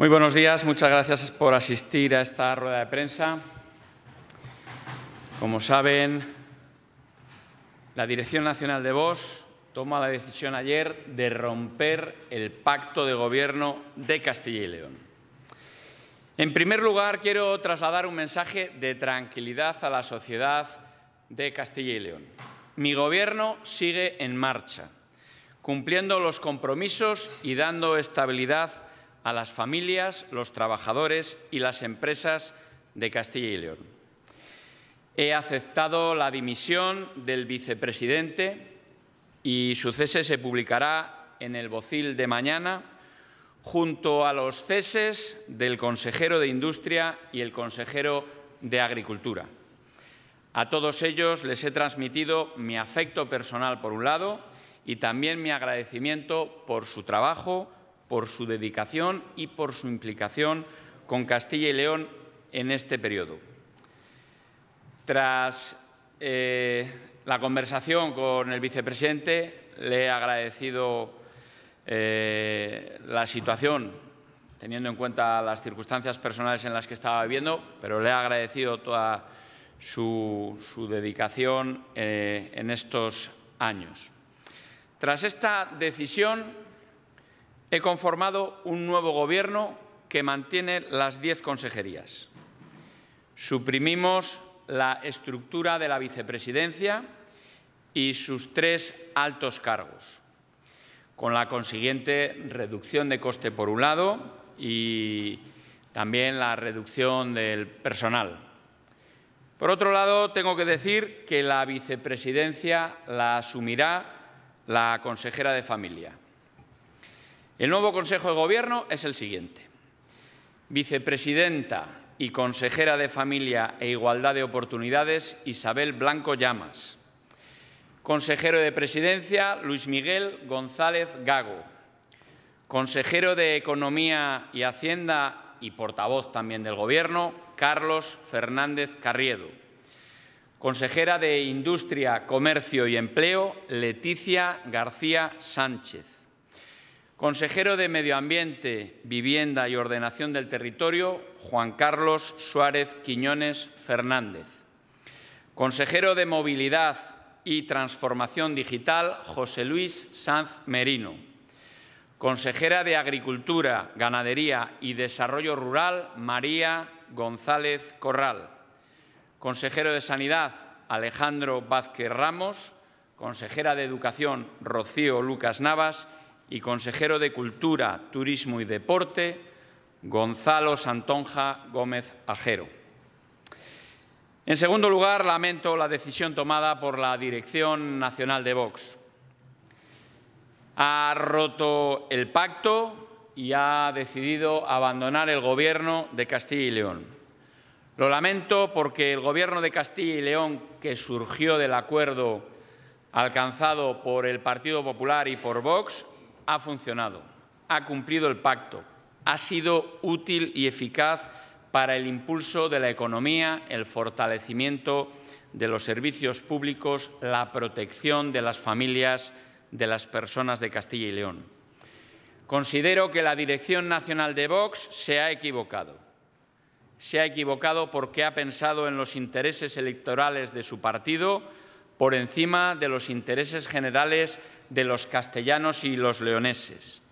Muy buenos días, muchas gracias por asistir a esta rueda de prensa. Como saben, la Dirección Nacional de Vos toma la decisión ayer de romper el pacto de gobierno de Castilla y León. En primer lugar, quiero trasladar un mensaje de tranquilidad a la sociedad de Castilla y León. Mi gobierno sigue en marcha, cumpliendo los compromisos y dando estabilidad a las familias, los trabajadores y las empresas de Castilla y León. He aceptado la dimisión del vicepresidente y su cese se publicará en el Bocil de mañana junto a los ceses del consejero de Industria y el consejero de Agricultura. A todos ellos les he transmitido mi afecto personal por un lado y también mi agradecimiento por su trabajo, por su dedicación y por su implicación con Castilla y León en este periodo. Tras eh, la conversación con el vicepresidente, le he agradecido eh, la situación, teniendo en cuenta las circunstancias personales en las que estaba viviendo, pero le he agradecido toda su, dedicación eh, en estos años. Tras esta decisión, He conformado un nuevo gobierno que mantiene las diez consejerías. Suprimimos la estructura de la vicepresidencia y sus tres altos cargos, con la consiguiente reducción de coste por un lado y también la reducción del personal. Por otro lado, tengo que decir que la vicepresidencia la asumirá la consejera de Familia. El nuevo Consejo de Gobierno es el siguiente. Vicepresidenta y consejera de Familia e Igualdad de Oportunidades, Isabel Blanco Llamas. Consejero de Presidencia, Luis Miguel González Gago. Consejero de Economía y Hacienda y portavoz también del Gobierno, Carlos Fernández Carriedo. Consejera de Industria, Comercio y Empleo, Leticia García Sánchez Consejero de Medio Ambiente, Vivienda y Ordenación del Territorio, Juan Carlos Suárez Quiñones Fernández. Consejero de Movilidad y Transformación Digital, José Luis Sanz Merino. Consejera de Agricultura, Ganadería y Desarrollo Rural, María González Corral. Consejero de Sanidad, Alejandro Vázquez Ramos. Consejera de Educación, Rocío Lucas Navas y consejero de Cultura, Turismo y Deporte, Gonzalo Santonja Gómez Ajero. En segundo lugar, lamento la decisión tomada por la Dirección Nacional de Vox. Ha roto el pacto y ha decidido abandonar el Gobierno de Castilla y León. Lo lamento porque el Gobierno de Castilla y León, que surgió del acuerdo alcanzado por el Partido Popular y por Vox, ha funcionado, ha cumplido el pacto, ha sido útil y eficaz para el impulso de la economía, el fortalecimiento de los servicios públicos, la protección de las familias de las personas de Castilla y León. Considero que la Dirección Nacional de Vox se ha equivocado. Se ha equivocado porque ha pensado en los intereses electorales de su partido por encima de los intereses generales de los castellanos y los leoneses.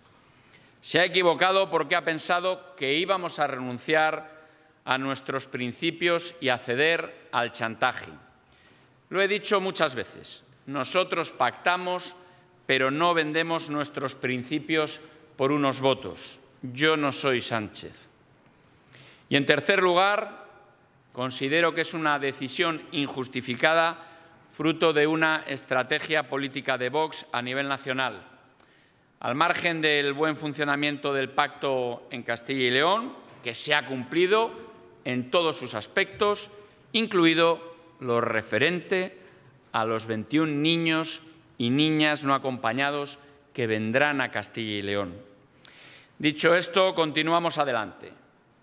Se ha equivocado porque ha pensado que íbamos a renunciar a nuestros principios y a ceder al chantaje. Lo he dicho muchas veces, nosotros pactamos, pero no vendemos nuestros principios por unos votos. Yo no soy Sánchez. Y en tercer lugar, considero que es una decisión injustificada fruto de una estrategia política de Vox a nivel nacional. Al margen del buen funcionamiento del pacto en Castilla y León, que se ha cumplido en todos sus aspectos, incluido lo referente a los 21 niños y niñas no acompañados que vendrán a Castilla y León. Dicho esto, continuamos adelante.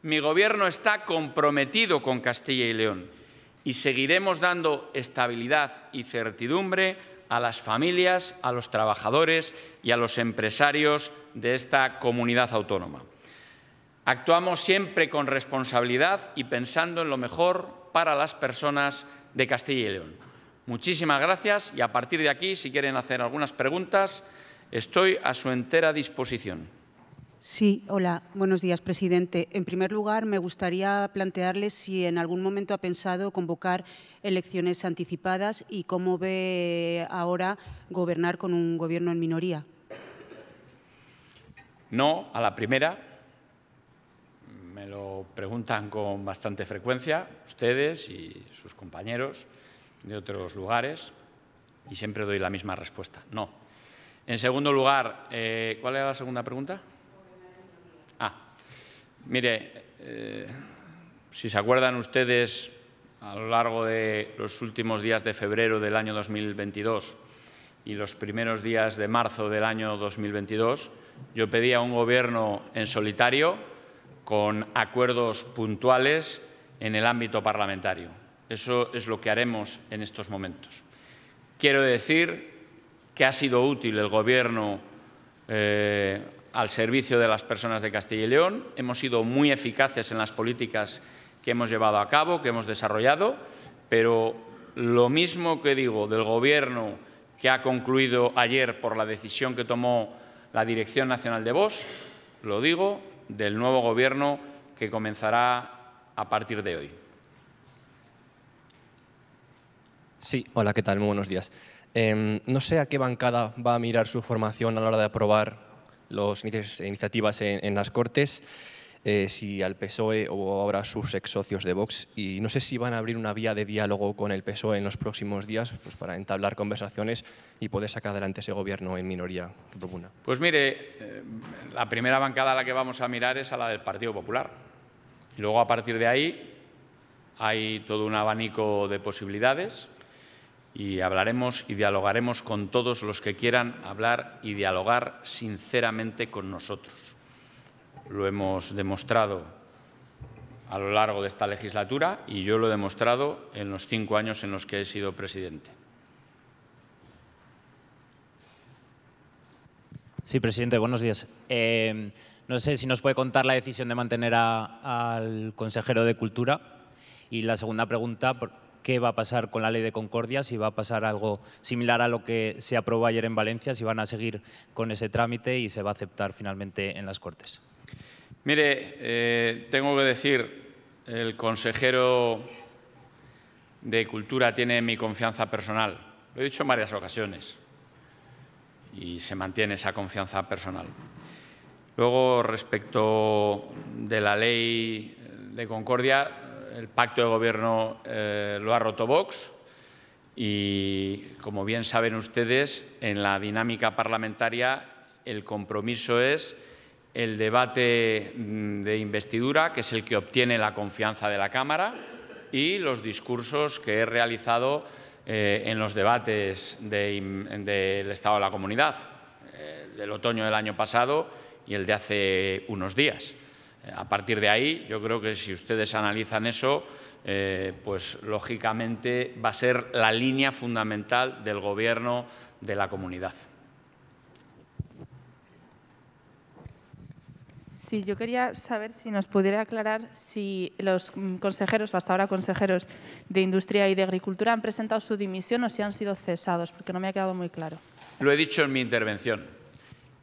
Mi Gobierno está comprometido con Castilla y León y seguiremos dando estabilidad y certidumbre a las familias, a los trabajadores y a los empresarios de esta comunidad autónoma. Actuamos siempre con responsabilidad y pensando en lo mejor para las personas de Castilla y León. Muchísimas gracias y a partir de aquí, si quieren hacer algunas preguntas, estoy a su entera disposición. Sí, hola, buenos días, presidente. En primer lugar, me gustaría plantearle si en algún momento ha pensado convocar elecciones anticipadas y cómo ve ahora gobernar con un gobierno en minoría. No, a la primera. Me lo preguntan con bastante frecuencia ustedes y sus compañeros de otros lugares y siempre doy la misma respuesta, no. En segundo lugar, eh, ¿cuál era la segunda pregunta? Mire, eh, si se acuerdan ustedes, a lo largo de los últimos días de febrero del año 2022 y los primeros días de marzo del año 2022, yo pedía un gobierno en solitario con acuerdos puntuales en el ámbito parlamentario. Eso es lo que haremos en estos momentos. Quiero decir que ha sido útil el gobierno eh, al servicio de las personas de Castilla y León. Hemos sido muy eficaces en las políticas que hemos llevado a cabo, que hemos desarrollado, pero lo mismo que digo del Gobierno que ha concluido ayer por la decisión que tomó la Dirección Nacional de Vos, lo digo del nuevo Gobierno que comenzará a partir de hoy. Sí, hola, ¿qué tal? Muy buenos días. Em, no sé a qué bancada va a mirar su formación a la hora de aprobar las iniciativas en, las Cortes, eh, si al PSOE o ahora sus ex socios de Vox, y no sé si van a abrir una vía de diálogo con el PSOE en los próximos días pues para entablar conversaciones y poder sacar adelante ese gobierno en minoría propuna. Pues mire, eh, la primera bancada a la que vamos a mirar es a la del Partido Popular. Y luego a partir de ahí hay todo un abanico de posibilidades y hablaremos y dialogaremos con todos los que quieran hablar y dialogar sinceramente con nosotros. Lo hemos demostrado a lo largo de esta legislatura y yo lo he demostrado en los cinco años en los que he sido presidente. Sí, presidente, buenos días. Eh, no sé si nos puede contar la decisión de mantener al consejero de Cultura. Y la segunda pregunta, qué va a pasar con la ley de concordia, si va a pasar algo similar a lo que se aprobó ayer en Valencia, si van a seguir con ese trámite y se va a aceptar finalmente en las Cortes. Mire, eh, tengo que decir, el consejero de Cultura tiene mi confianza personal. Lo he dicho en varias ocasiones y se mantiene esa confianza personal. Luego, respecto de la ley de Concordia, el pacto de gobierno eh, lo ha roto Vox y, como bien saben ustedes, en la dinámica parlamentaria el compromiso es el debate mm, de investidura, que es el que obtiene la confianza de la Cámara, y los discursos que he realizado eh, en los debates del Estado de la Comunidad, eh, del otoño del año pasado y el de hace unos días. A partir de ahí, yo creo que si ustedes analizan eso, eh, pues lógicamente va a ser la línea fundamental del Gobierno de la comunidad. Sí, yo quería saber si nos pudiera aclarar si los mm, consejeros, hasta ahora consejeros de Industria y de Agricultura, han presentado su dimisión o si han sido cesados, porque no me ha quedado muy claro. Lo he dicho en mi intervención.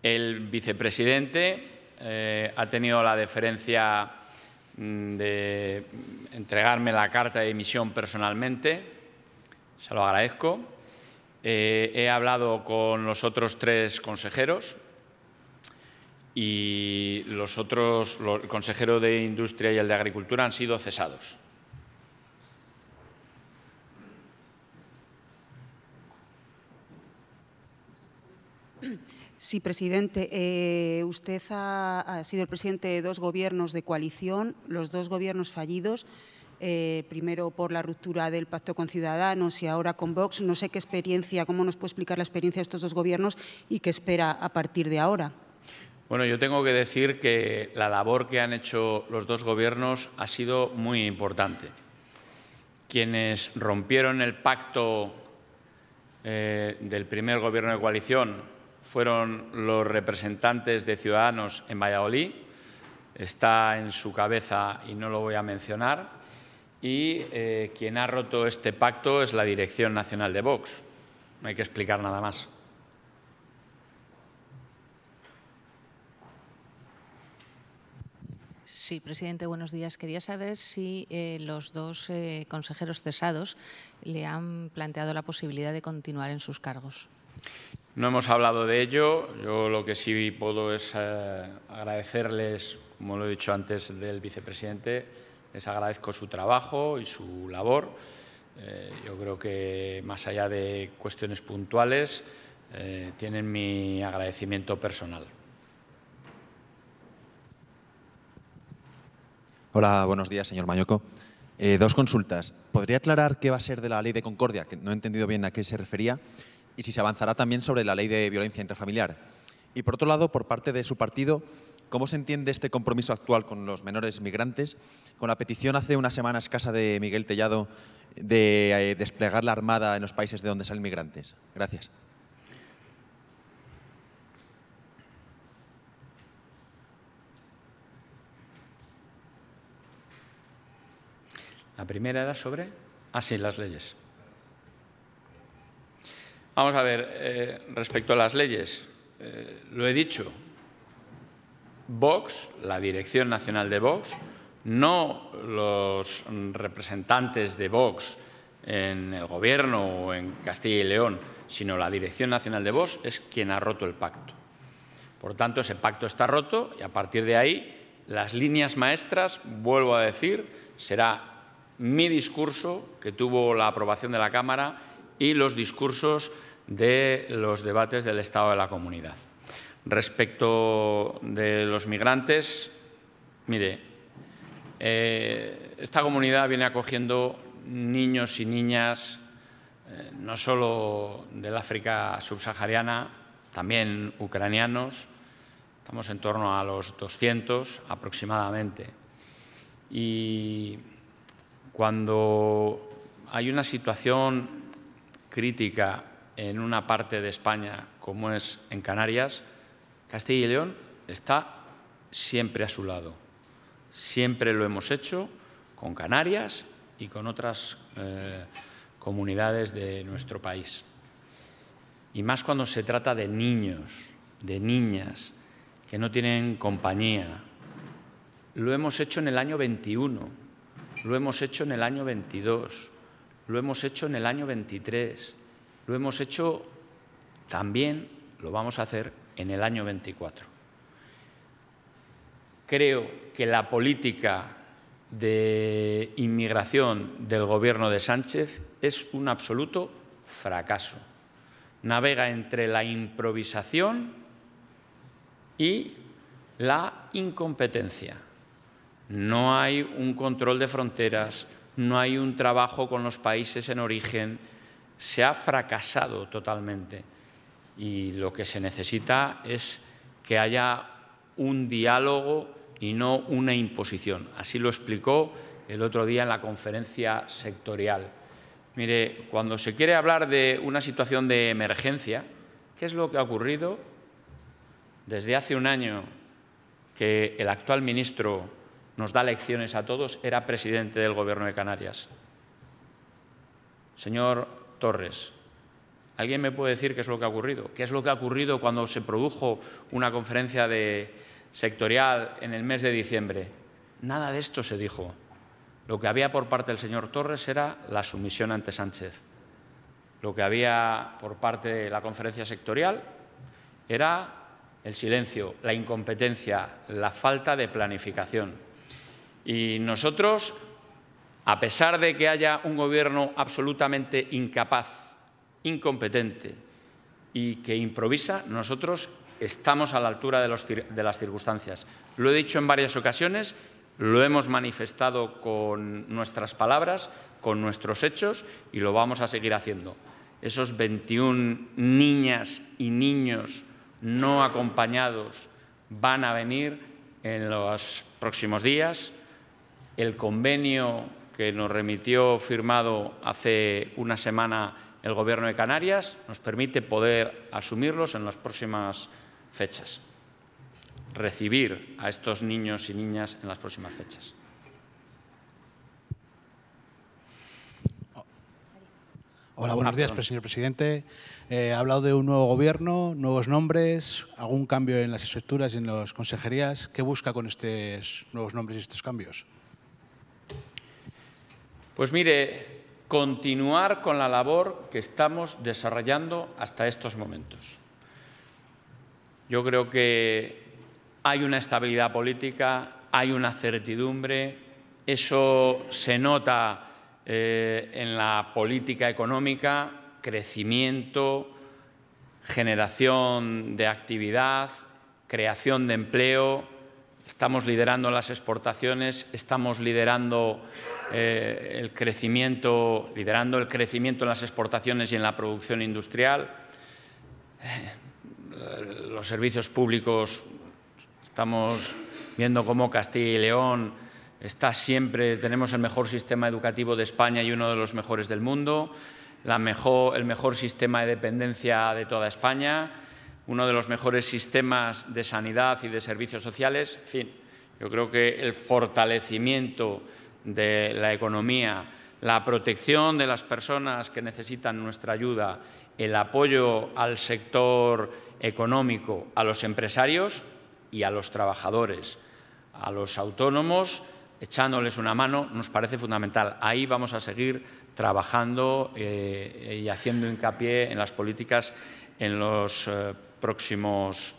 El vicepresidente eh, ha tenido la deferencia mm, de entregarme la carta de emisión personalmente, se lo agradezco. Eh, he hablado con los otros tres consejeros y los otros, el consejero de Industria y el de Agricultura han sido cesados. Sí, presidente. Eh, usted ha, sido el presidente de dos gobiernos de coalición, los dos gobiernos fallidos, eh, primero por la ruptura del pacto con Ciudadanos y ahora con Vox. No sé qué experiencia, cómo nos puede explicar la experiencia de estos dos gobiernos y qué espera a partir de ahora. Bueno, yo tengo que decir que la labor que han hecho los dos gobiernos ha sido muy importante. Quienes rompieron el pacto eh, del primer gobierno de coalición fueron los representantes de Ciudadanos en Valladolid, está en su cabeza y no lo voy a mencionar, y eh, quien ha roto este pacto es la Dirección Nacional de Vox. No hay que explicar nada más. Sí, presidente, buenos días. Quería saber si eh, los dos eh, consejeros cesados le han planteado la posibilidad de continuar en sus cargos. No hemos hablado de ello. Yo lo que sí puedo es eh, agradecerles, como lo he dicho antes del vicepresidente, les agradezco su trabajo y su labor. Eh, yo creo que más allá de cuestiones puntuales, eh, tienen mi agradecimiento personal. Hola, buenos días, señor Mañoco. dos consultas. ¿Podría aclarar qué va a ser de la ley de concordia? Que no he entendido bien a qué se refería y si se avanzará también sobre la ley de violencia intrafamiliar. Y por otro lado, por parte de su partido, ¿cómo se entiende este compromiso actual con los menores migrantes? Con la petición hace unas semanas, escasa de Miguel Tellado de eh, desplegar la Armada en los países de donde salen migrantes. Gracias. La primera era sobre... Ah, las leyes. Vamos a ver, eh, respecto a las leyes, eh, lo he dicho, Vox, la Dirección Nacional de Vox, no los representantes de Vox en el Gobierno o en Castilla y León, sino la Dirección Nacional de Vox es quien ha roto el pacto. Por tanto, ese pacto está roto y a partir de ahí las líneas maestras, vuelvo a decir, será mi discurso que tuvo la aprobación de la Cámara y los discursos de los debates del Estado de la Comunidad. Respecto de los migrantes, mire, eh, esta comunidad viene acogiendo niños y niñas eh, no solo del África subsahariana, también ucranianos, estamos en torno a los 200 aproximadamente. Y cuando hay una situación crítica en una parte de España como es en Canarias, Castilla y León está siempre a su lado. Siempre lo hemos hecho con Canarias y con otras eh, comunidades de nuestro país. Y más cuando se trata de niños, de niñas que no tienen compañía. Lo hemos hecho en el año 21, lo hemos hecho en el año 22, lo hemos hecho en el año 23, lo hemos hecho también, lo vamos a hacer en el año 24. Creo que la política de inmigración del gobierno de Sánchez es un absoluto fracaso. Navega entre la improvisación y la incompetencia. No hay un control de fronteras, no hay un trabajo con los países en origen, se ha fracasado totalmente. Y lo que se necesita es que haya un diálogo y no una imposición. Así lo explicó el otro día en la conferencia sectorial. Mire, cuando se quiere hablar de una situación de emergencia, ¿qué es lo que ha ocurrido? Desde hace un año que el actual ministro nos da lecciones a todos, era presidente del Gobierno de Canarias. Señor Torres, ¿alguien me puede decir qué es lo que ha ocurrido? ¿Qué es lo que ha ocurrido cuando se produjo una conferencia sectorial en el mes de diciembre? Nada de esto se dijo. Lo que había por parte del señor Torres era la sumisión ante Sánchez. Lo que había por parte de la conferencia sectorial era el silencio, la incompetencia, la falta de planificación. Y nosotros, a pesar de que haya un gobierno absolutamente incapaz, incompetente y que improvisa, nosotros estamos a la altura de, de las circunstancias. Lo he dicho en varias ocasiones, lo hemos manifestado con nuestras palabras, con nuestros hechos y lo vamos a seguir haciendo. Esos 21 niñas y niños no acompañados van a venir en los próximos días el convenio que nos remitió firmado hace una semana el Gobierno de Canarias nos permite poder asumirlos en las próximas fechas, recibir a estos niños y niñas en las próximas fechas. Hola, buenos días, señor presidente. Eh, ha hablado de un nuevo gobierno, nuevos nombres, algún cambio en las estructuras y en las consejerías. ¿Qué busca con estos nuevos nombres y estos cambios? Pues mire, continuar con la labor que estamos desarrollando hasta estos momentos. Yo creo que hay una estabilidad política, hay una certidumbre, eso se nota eh, en la política económica, crecimiento, generación de actividad, creación de empleo, Estamos liderando las exportaciones, estamos liderando, eh, el crecimiento, liderando el crecimiento en las exportaciones y en la producción industrial. Eh, los servicios públicos, estamos viendo cómo Castilla y León está siempre, tenemos el mejor sistema educativo de España y uno de los mejores del mundo, el mejor sistema de dependencia de toda España uno de los mejores sistemas de sanidad y de servicios sociales. En fin, yo creo que el fortalecimiento de la economía, la protección de las personas que necesitan nuestra ayuda, el apoyo al sector económico, a los empresarios y a los trabajadores, a los autónomos, echándoles una mano, nos parece fundamental. Ahí vamos a seguir trabajando eh, y haciendo hincapié en las políticas, en los eh, próximos,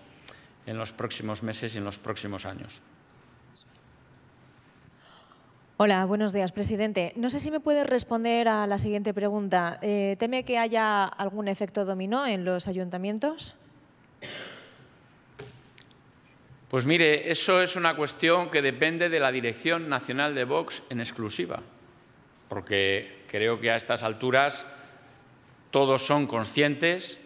en los próximos meses y en los próximos años. Hola, buenos días, presidente. No sé si me puede responder a la siguiente pregunta. Eh, ¿Teme que haya algún efecto dominó en los ayuntamientos? Pues mire, eso es una cuestión que depende de la Dirección Nacional de Vox en exclusiva, porque creo que a estas alturas todos son conscientes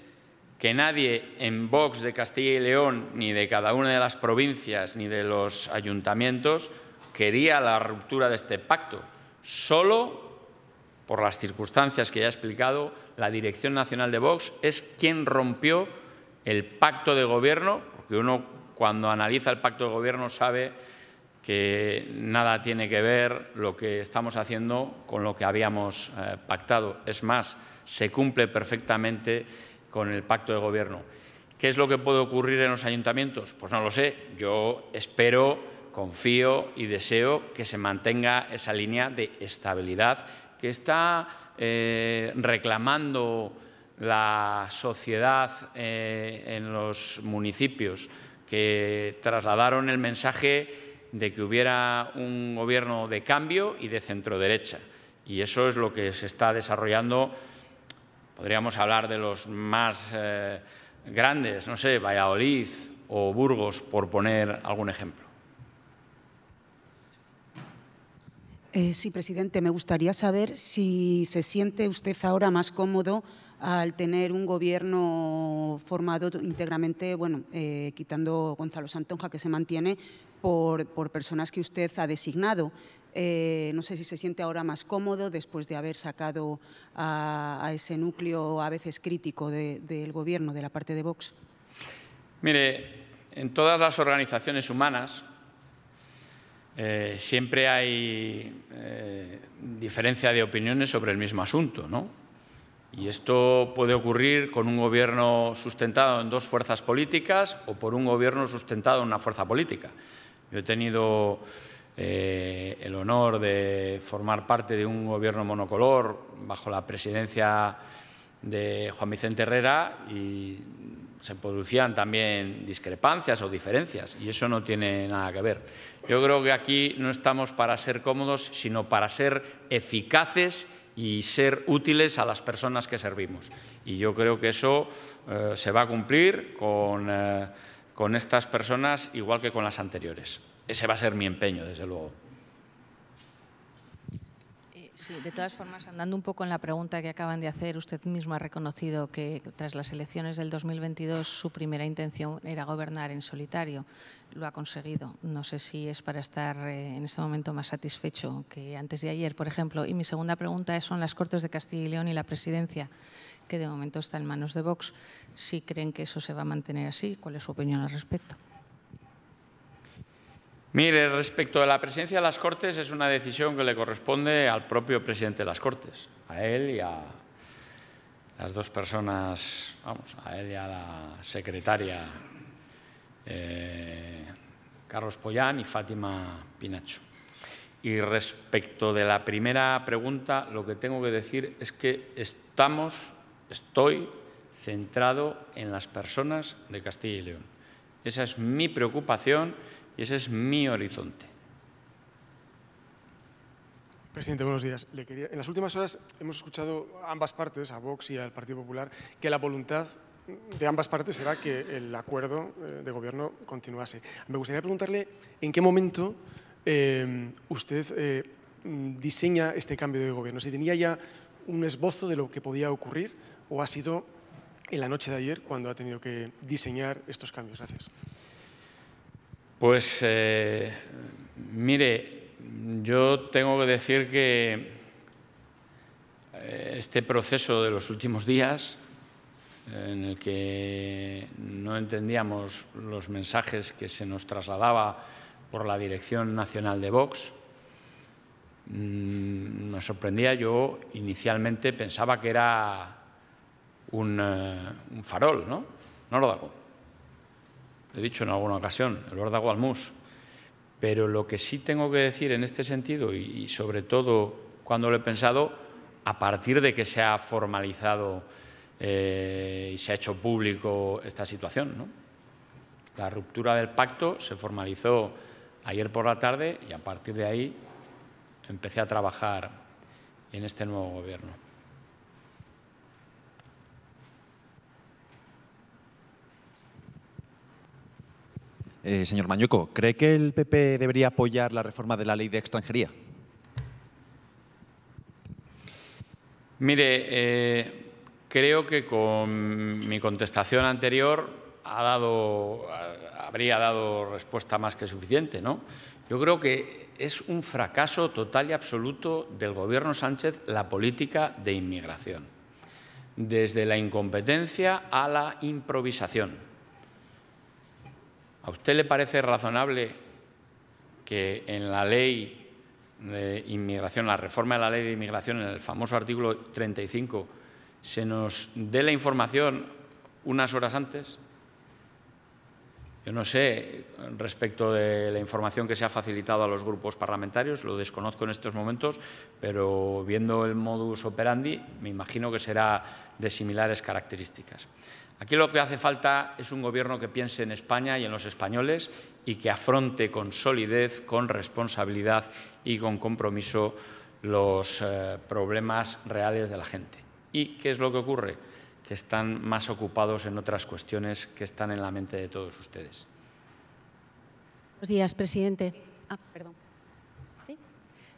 que nadie en Vox de Castilla y León, ni de cada una de las provincias, ni de los ayuntamientos, quería la ruptura de este pacto. Solo, por las circunstancias que ya he explicado, la Dirección Nacional de Vox es quien rompió el pacto de gobierno, porque uno cuando analiza el pacto de gobierno sabe que nada tiene que ver lo que estamos haciendo con lo que habíamos eh, pactado. Es más, se cumple perfectamente con el pacto de gobierno. ¿Qué es lo que puede ocurrir en los ayuntamientos? Pues no lo sé. Yo espero, confío y deseo que se mantenga esa línea de estabilidad que está eh, reclamando la sociedad eh, en los municipios, que trasladaron el mensaje de que hubiera un gobierno de cambio y de centro derecha. Y eso es lo que se está desarrollando Podríamos hablar de los más eh, grandes, no sé, Valladolid o Burgos, por poner algún ejemplo. Eh, sí, presidente, me gustaría saber si se siente usted ahora más cómodo al tener un gobierno formado íntegramente, bueno, eh, quitando Gonzalo Santonja, que se mantiene, por, personas que usted ha designado. no sé si se siente ahora más cómodo después de haber sacado a, ese núcleo a veces crítico del Gobierno, de la parte de Vox? Mire, en todas las organizaciones humanas eh, siempre hay eh, diferencia de opiniones sobre el mismo asunto, ¿no? Y esto puede ocurrir con un gobierno sustentado en dos fuerzas políticas o por un gobierno sustentado en una fuerza política. Yo he tenido eh, el honor de formar parte de un gobierno monocolor bajo la presidencia de Juan Vicente Herrera y se producían también discrepancias o diferencias y eso no tiene nada que ver. Yo creo que aquí no estamos para ser cómodos, sino para ser eficaces y ser útiles a las personas que servimos. Y yo creo que eso eh, se va a cumplir eh, con estas personas igual que con las anteriores ese va a ser mi empeño, desde luego. Sí, de todas formas, andando un poco en la pregunta que acaban de hacer, usted mismo ha reconocido que tras las elecciones del 2022 su primera intención era gobernar en solitario. Lo ha conseguido. No sé si es para estar eh, en este momento más satisfecho que antes de ayer, por ejemplo. Y mi segunda pregunta es: son las Cortes de Castilla y León y la Presidencia, que de momento está en manos de Vox. Si creen que eso se va a mantener así, ¿cuál es su opinión al respecto? Mire, respecto a la presidencia de las Cortes, es una decisión que le corresponde al propio presidente de las Cortes, a él y a las dos personas, vamos, a él y a la secretaria eh, Carlos Pollán y Fátima Pinacho. Y respecto de la primera pregunta, lo que tengo que decir es que estamos, estoy centrado en las personas de Castilla y León. Esa es mi preocupación y ese es mi horizonte. Presidente, buenos días. En las últimas horas hemos escuchado a ambas partes, a Vox y al Partido Popular, que la voluntad de ambas partes era que el acuerdo eh, de gobierno continuase. Me gustaría preguntarle en qué momento eh, usted eh, diseña este cambio de gobierno. Si tenía ya un esbozo de lo que podía ocurrir o ha sido en la noche de ayer cuando ha tenido que diseñar estos cambios. Gracias. Pues eh, mire, yo tengo que decir que eh, este proceso de los últimos días, eh, en el que no entendíamos los mensajes que se nos trasladaba por la Dirección Nacional de Vox, mm, me sorprendía. Yo inicialmente pensaba que era un, farol, ¿no? No lo hago he dicho en alguna ocasión, el de Gualmus. Pero lo que sí tengo que decir en este sentido, y sobre todo cuando lo he pensado, a partir de que se ha formalizado eh, y se ha hecho público esta situación, la ruptura del pacto se formalizó ayer por la tarde y a partir de ahí empecé a trabajar en este nuevo gobierno. Eh, señor Mañuco, ¿cree que el PP debería apoyar la reforma de la ley de extranjería? Mire, eh, creo que con mi contestación anterior ha habría dado respuesta más que suficiente. ¿no? Yo creo que es un fracaso total y absoluto del Gobierno Sánchez la política de inmigración, desde la incompetencia a la improvisación ¿A usted le parece razonable que en la ley de inmigración, la reforma de la ley de inmigración, en el famoso artículo 35, se nos dé la información unas horas antes? Yo no sé respecto de la información que se ha facilitado a los grupos parlamentarios, lo desconozco en estos momentos, pero viendo el modus operandi me imagino que será de similares características. Aquí lo que hace falta es un gobierno que piense en España y en los españoles y que afronte con solidez, con responsabilidad y con compromiso los eh, problemas reales de la gente. ¿Y qué es lo que ocurre? Que están más ocupados en otras cuestiones que están en la mente de todos ustedes. Buenos días, presidente. Ah, perdón.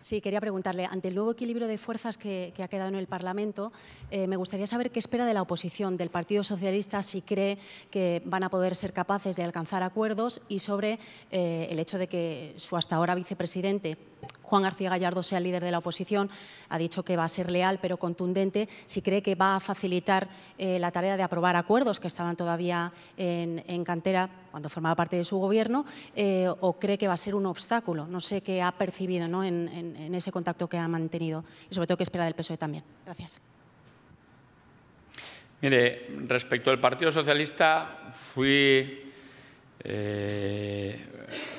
Sí, quería preguntarle, ante el nuevo equilibrio de fuerzas que, ha quedado en el Parlamento, eh, me gustaría saber qué espera de la oposición, del Partido Socialista, si cree que van a poder ser capaces de alcanzar acuerdos y sobre eh, el hecho de que su hasta ahora vicepresidente Juan García Gallardo sea el líder de la oposición, ha dicho que va a ser leal pero contundente si cree que va a facilitar eh, la tarea de aprobar acuerdos que estaban todavía en, cantera cuando formaba parte de su gobierno eh, o cree que va a ser un obstáculo. No sé qué ha percibido ¿no? en, ese contacto que ha mantenido y sobre todo qué espera del PSOE también. Gracias. respecto al Partido Socialista, fui eh,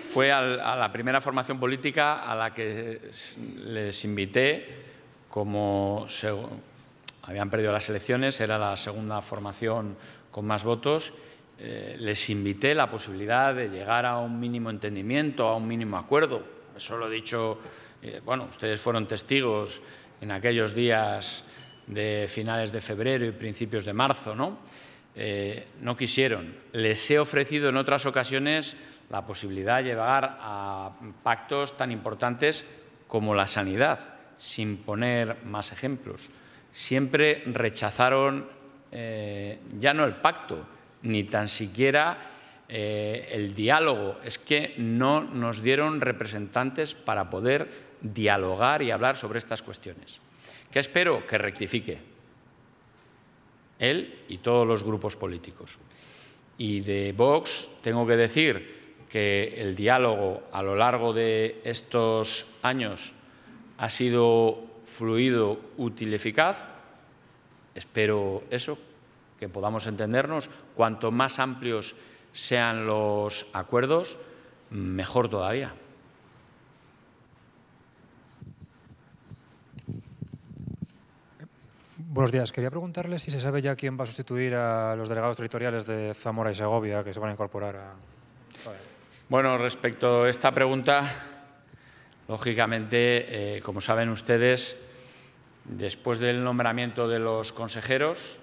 fue a la primera formación política a la que les invité, como habían perdido las elecciones, era la segunda formación con más votos, eh, les invité la posibilidad de llegar a un mínimo entendimiento, a un mínimo acuerdo. Eso lo he dicho, eh, bueno, ustedes fueron testigos en aquellos días de finales de febrero y principios de marzo, ¿no? Eh, no quisieron. Les he ofrecido en otras ocasiones la posibilidad de llegar a pactos tan importantes como la sanidad, sin poner más ejemplos. Siempre rechazaron eh, ya no el pacto, ni tan siquiera eh, el diálogo. Es que no nos dieron representantes para poder dialogar y hablar sobre estas cuestiones. ¿Qué espero? Que rectifique él y todos los grupos políticos. Y de Vox tengo que decir que el diálogo a lo largo de estos años ha sido fluido, útil, y eficaz. Espero eso, que podamos entendernos. Cuanto más amplios sean los acuerdos, mejor todavía. Buenos días. Quería preguntarle si se sabe ya quién va a sustituir a los delegados territoriales de Zamora y Segovia que se van a incorporar a... Bueno, respecto a esta pregunta, lógicamente, eh, como saben ustedes, después del nombramiento de los consejeros,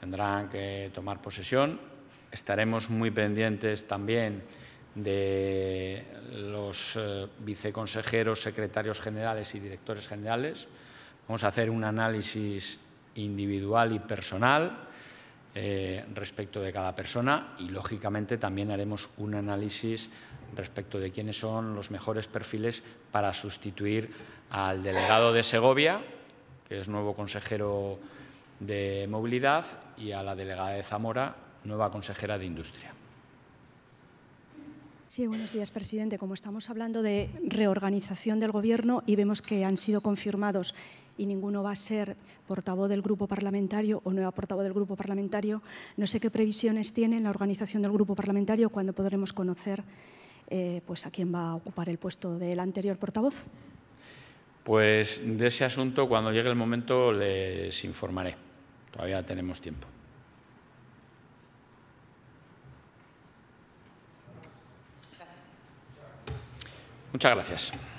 tendrán que tomar posesión. Estaremos muy pendientes también de los eh, viceconsejeros, secretarios generales y directores generales Vamos a hacer un análisis individual y personal eh, respecto de cada persona y, lógicamente, también haremos un análisis respecto de quiénes son los mejores perfiles para sustituir al delegado de Segovia, que es nuevo consejero de Movilidad, y a la delegada de Zamora, nueva consejera de Industria. Sí, buenos días, presidente. Como estamos hablando de reorganización del Gobierno y vemos que han sido confirmados y ninguno va a ser portavoz del grupo parlamentario o nueva portavoz del grupo parlamentario. No sé qué previsiones tiene la organización del grupo parlamentario cuando podremos conocer eh, pues a quién va a ocupar el puesto del anterior portavoz. Pues de ese asunto, cuando llegue el momento, les informaré. Todavía tenemos tiempo. Muchas gracias.